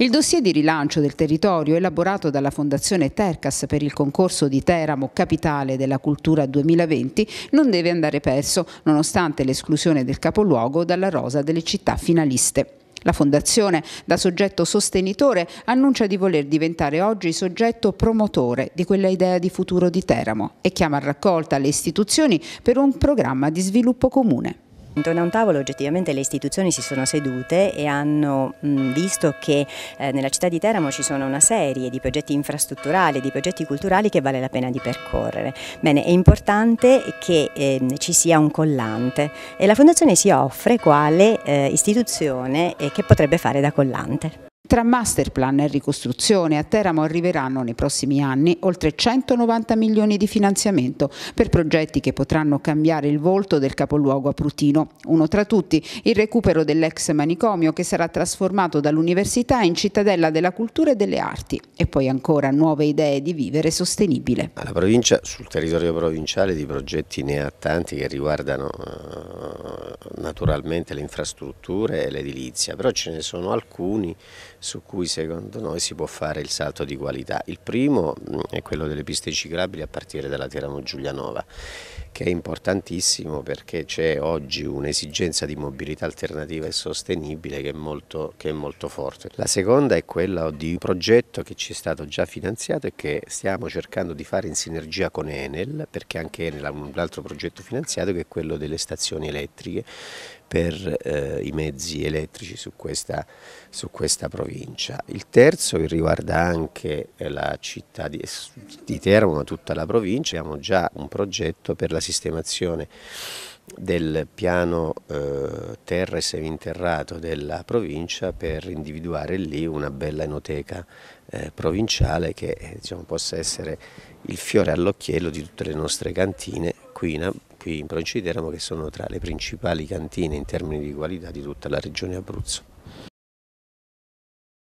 Il dossier di rilancio del territorio elaborato dalla Fondazione Tercas per il concorso di Teramo Capitale della Cultura 2020 non deve andare perso, nonostante l'esclusione del capoluogo dalla rosa delle città finaliste. La Fondazione, da soggetto sostenitore, annuncia di voler diventare oggi soggetto promotore di quella idea di futuro di Teramo e chiama a raccolta le istituzioni per un programma di sviluppo comune. Intorno a un tavolo oggettivamente le istituzioni si sono sedute e hanno mh, visto che eh, nella città di Teramo ci sono una serie di progetti infrastrutturali, di progetti culturali che vale la pena di percorrere. Bene, è importante che eh, ci sia un collante e la Fondazione si offre quale eh, istituzione eh, che potrebbe fare da collante. Tra masterplan e ricostruzione a Teramo arriveranno nei prossimi anni oltre 190 milioni di finanziamento per progetti che potranno cambiare il volto del capoluogo aprutino. Uno tra tutti il recupero dell'ex manicomio che sarà trasformato dall'università in cittadella della cultura e delle arti e poi ancora nuove idee di vivere sostenibile. La provincia sul territorio provinciale di progetti ne ha tanti che riguardano eh, naturalmente le infrastrutture e l'edilizia, però ce ne sono alcuni su cui secondo noi si può fare il salto di qualità. Il primo mm, è quello delle piste ciclabili a partire dalla Teramo Giulianova che è importantissimo perché c'è oggi un'esigenza di mobilità alternativa e sostenibile che è, molto, che è, molto, forte. La seconda è quella di un progetto che ci è stato già finanziato e che stiamo cercando di fare in sinergia con Enel, perché anche Enel ha un altro progetto finanziato che è quello delle stazioni elettriche per eh, i mezzi elettrici su questa, su questa, provincia. Il terzo che riguarda anche eh, la città di, di Teramo, ma tutta la provincia, abbiamo già un progetto per la la sistemazione del piano eh, terra e seminterrato della provincia per individuare lì una bella enoteca eh, provinciale che eh, diciamo, possa essere il fiore all'occhiello di tutte le nostre cantine qui in, qui in provincia di Teramo che sono tra le principali cantine in termini di qualità di tutta la regione Abruzzo.